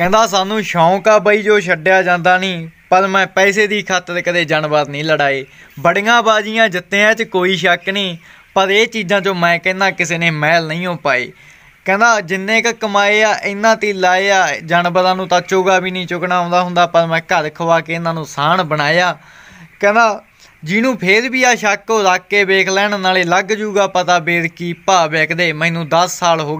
ਕਹਿੰਦਾ ਸਾਨੂੰ ਸ਼ੌਂਕ ਆ ਬਈ ਜੋ ਛੱਡਿਆ ਜਾਂਦਾ ਨਹੀਂ ਪਰ ਮੈਂ ਪੈਸੇ ਦੀ ਖਾਤਰ ਕਦੇ ਜਾਨਵਰ ਨਹੀਂ ਲੜਾਏ ਬੜੀਆਂ ਬਾਜ਼ੀਆਂ ਜਿੱਤਿਆਂ 'ਚ ਕੋਈ ਸ਼ੱਕ ਨਹੀਂ ਪਰ ਇਹ ਚੀਜ਼ਾਂ 'ਚੋਂ ਮੈਂ ਕਹਿੰਦਾ ਕਿਸੇ ਨੇ ਮਹਿਲ ਨਹੀਂ ਹੋ ਪਾਈ ਕਹਿੰਦਾ ਜਿੰਨੇ ਕ ਕਮਾਏ ਆ ਇੰਨਾ ਤੇ ਲਾਏ ਆ ਜਾਨਵਰਾਂ ਨੂੰ ਤਾਂ ਚੋਗਾ ਵੀ ਨਹੀਂ ਚੁਗਣਾ ਆਉਂਦਾ ਹੁੰਦਾ ਪਰ ਮੈਂ ਘਰ ਖਵਾ ਕੇ ਇਹਨਾਂ ਨੂੰ ਸਾਣ ਬਣਾਇਆ ਕਹਿੰਦਾ ਜਿਹਨੂੰ ਫੇਰ ਵੀ ਆ ਸ਼ੱਕ ਉਹ ਰੱਖ ਕੇ ਵੇਖ ਲੈਣ ਨਾਲੇ ਲੱਗ ਜੂਗਾ ਪਤਾ ਬੇਰ ਕੀ ਭਾਅ ਵਿਕਦੇ ਮੈਨੂੰ 10 ਸਾਲ ਹੋ ਗਏ